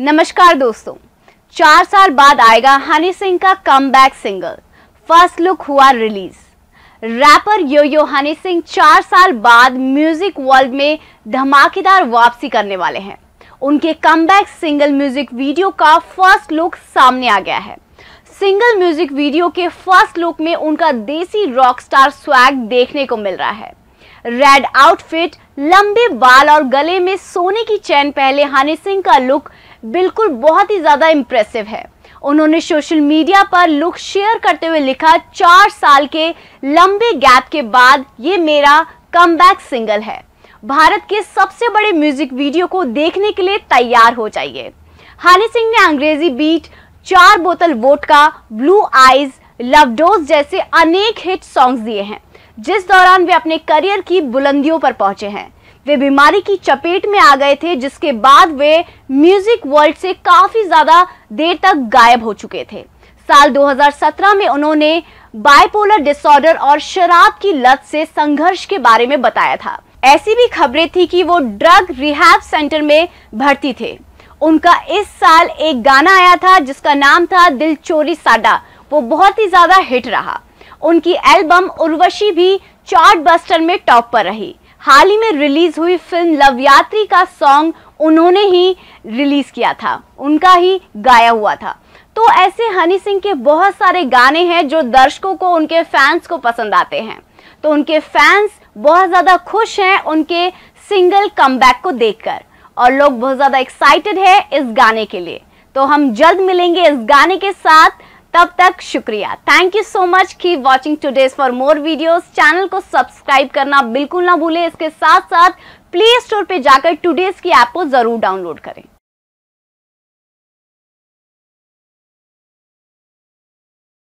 नमस्कार दोस्तों चार साल बाद आएगा हनी सिंह का कम सिंगल फर्स्ट लुक हुआ release rapper yo yo Honey Singh चार साल बाद म्यूजिक वर्ल्ड में धमाकेदार वापसी करने वाले हैं उनके कम सिंगल म्यूजिक वीडियो का फर्स्ट लुक सामने आ गया है सिंगल म्यूजिक वीडियो के फर्स्ट लुक में उनका देसी रॉक स्टार स्वैग देखने को मिल रहा है रेड आउटफिट लंबे बाल और गले में सोने की चैन पहले हनी सिंह का लुक बिल्कुल बहुत ही ज़्यादा इम्प्रेसिव है उन्होंने सोशल मीडिया पर लुक शेयर करते हुए लिखा चार साल के लंबे गैप के बाद ये मेरा कम सिंगल है भारत के सबसे बड़े म्यूजिक वीडियो को देखने के लिए तैयार हो जाइए हनी सिंह ने अंग्रेजी बीट चार बोतल वोट का ब्लू आइज लवडोज जैसे अनेक हिट सॉन्ग्स दिए हैं जिस दौरान वे अपने करियर की बुलंदियों पर पहुंचे हैं वे बीमारी की चपेट में आ गए थे जिसके बाद वे म्यूजिक वर्ल्ड से काफी ज्यादा देर तक गायब हो चुके थे साल 2017 में उन्होंने बाइपोलर डिसऑर्डर और शराब की लत से संघर्ष के बारे में बताया था ऐसी भी खबरें थी कि वो ड्रग रिहैब सेंटर में भर्ती थे उनका इस साल एक गाना आया था जिसका नाम था दिल चोरी साडा वो बहुत ही ज्यादा हिट रहा उनकी एल्बम उर्वशी भी चार्ट बस्टर में टॉप पर रही हाल ही में रिलीज हुई फिल्म लव यात्री का सॉन्ग उन्होंने ही रिलीज किया था उनका ही गाया हुआ था तो ऐसे हनी सिंह के बहुत सारे गाने हैं जो दर्शकों को उनके फैंस को पसंद आते हैं तो उनके फैंस बहुत ज़्यादा खुश हैं उनके सिंगल कम को देखकर और लोग बहुत ज़्यादा एक्साइटेड है इस गाने के लिए तो हम जल्द मिलेंगे इस गाने के साथ तब तक शुक्रिया थैंक यू सो मच की watching today's for more videos channel को सब्सक्राइब करना बिल्कुल ना भूले इसके साथ साथ प्ले स्टोर पे जाकर टूडेज की ऐप को जरूर डाउनलोड करें